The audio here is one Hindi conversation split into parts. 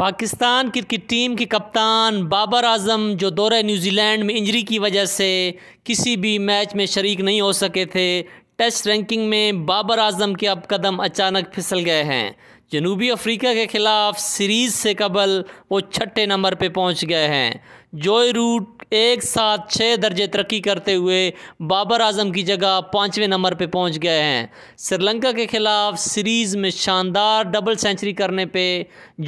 पाकिस्तान क्रिकेट टीम के कप्तान बाबर आजम जो दौरे न्यूजीलैंड में इंजरी की वजह से किसी भी मैच में शरीक नहीं हो सके थे टेस्ट रैंकिंग में बाबर आजम के अब कदम अचानक फिसल गए हैं जनूबी अफ्रीका के ख़िलाफ़ सीरीज़ से कबल वो छठे नंबर पे पहुंच गए हैं जॉय रूट एक साथ छः दर्जे तरक्की करते हुए बाबर आजम की जगह पाँचवें नंबर पे पहुंच गए हैं श्रीलंका के ख़िलाफ़ सीरीज़ में शानदार डबल सेंचुरी करने पे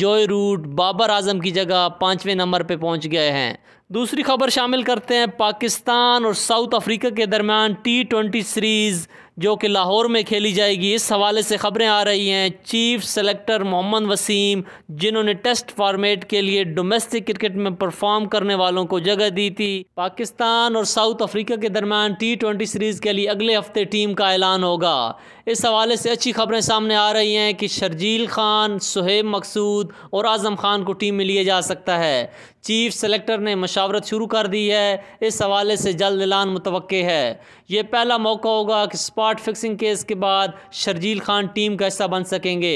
जॉय रूट बाबर आजम की जगह पाँचवें नंबर पे पहुंच गए हैं दूसरी खबर शामिल करते हैं पाकिस्तान और साउथ अफ्रीका के दरमियान टी ट्वेंटी सीरीज़ जो कि लाहौर में खेली जाएगी इस हवाले से ख़बरें आ रही हैं चीफ सेलेक्टर मोहम्मद वसीम जिन्होंने टेस्ट फॉर्मेट के लिए डोमेस्टिक क्रिकेट में परफॉर्म करने वालों को जगह दी थी पाकिस्तान और साउथ अफ्रीका के दरमियान टी ट्वेंटी सीरीज़ के लिए अगले हफ्ते टीम का ऐलान होगा इस हवाले से अच्छी खबरें सामने आ रही हैं कि शर्जील खान सुहेब मकसूद और आज़म खान को टीम में लिया जा सकता है चीफ सेलेक्टर ने मशावरत शुरू कर दी है इस हवाले से जल्द ऐलान मुतव है ये पहला मौका होगा कि स्पॉट फिक्सिंग केस के बाद शर्जील खान टीम का हिस्सा बन सकेंगे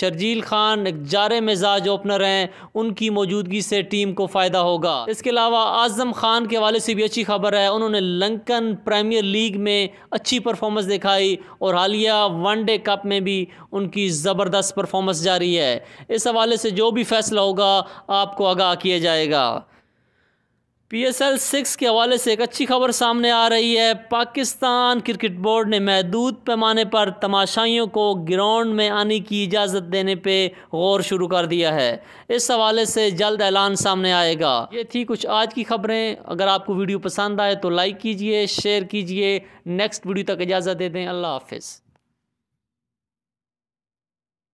शर्जील खान एक जारे मिजाज ओपनर हैं उनकी मौजूदगी से टीम को फ़ायदा होगा इसके अलावा आज़म खान के हवाले से भी अच्छी खबर है उन्होंने लंकन प्रीमियर लीग में अच्छी परफॉर्मेंस दिखाई और हालिया वनडे कप में भी उनकी ज़बरदस्त परफॉर्मेंस जारी है इस हवाले से जो भी फैसला होगा आपको आगाह किया जाएगा जाएगा पी एस एल सिक्स के हवाले से एक अच्छी खबर सामने आ रही है पाकिस्तान क्रिकेट बोर्ड ने महदूद पैमाने पर तमाशाइयों को ग्राउंड में आने की इजाज़त देने पे गौर शुरू कर दिया है इस हवाले से जल्द ऐलान सामने आएगा ये थी कुछ आज की खबरें अगर आपको वीडियो पसंद आए तो लाइक कीजिए शेयर कीजिए नेक्स्ट वीडियो तक इजाज़त दे दें अल्लाह हाफिज़